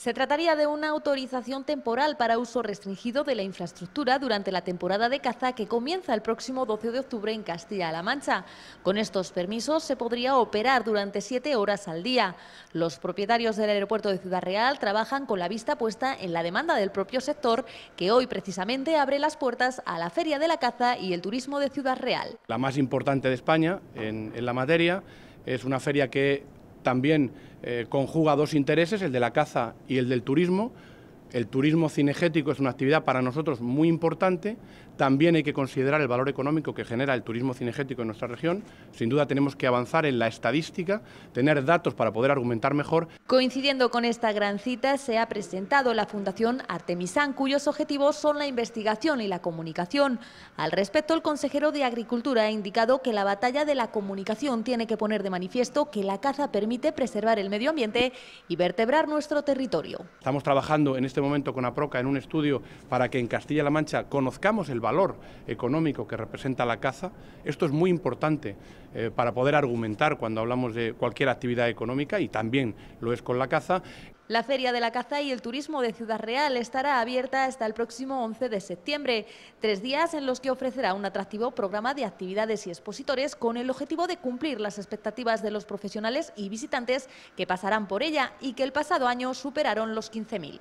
Se trataría de una autorización temporal para uso restringido de la infraestructura durante la temporada de caza que comienza el próximo 12 de octubre en Castilla-La Mancha. Con estos permisos se podría operar durante siete horas al día. Los propietarios del aeropuerto de Ciudad Real trabajan con la vista puesta en la demanda del propio sector, que hoy precisamente abre las puertas a la Feria de la Caza y el Turismo de Ciudad Real. La más importante de España en, la materia es una feria que también eh, conjuga dos intereses, el de la caza y el del turismo, el turismo cinegético es una actividad para nosotros muy importante. También hay que considerar el valor económico que genera el turismo cinegético en nuestra región. Sin duda tenemos que avanzar en la estadística, tener datos para poder argumentar mejor. Coincidiendo con esta gran cita, se ha presentado la Fundación Artemisán cuyos objetivos son la investigación y la comunicación. Al respecto, el consejero de Agricultura ha indicado que la batalla de la comunicación tiene que poner de manifiesto que la caza permite preservar el medio ambiente y vertebrar nuestro territorio. Estamos trabajando en este este momento con APROCA en un estudio para que en Castilla-La Mancha conozcamos el valor económico que representa la caza. Esto es muy importante eh, para poder argumentar cuando hablamos de cualquier actividad económica y también lo es con la caza. La Feria de la Caza y el Turismo de Ciudad Real estará abierta hasta el próximo 11 de septiembre, tres días en los que ofrecerá un atractivo programa de actividades y expositores con el objetivo de cumplir las expectativas de los profesionales y visitantes que pasarán por ella y que el pasado año superaron los 15.000.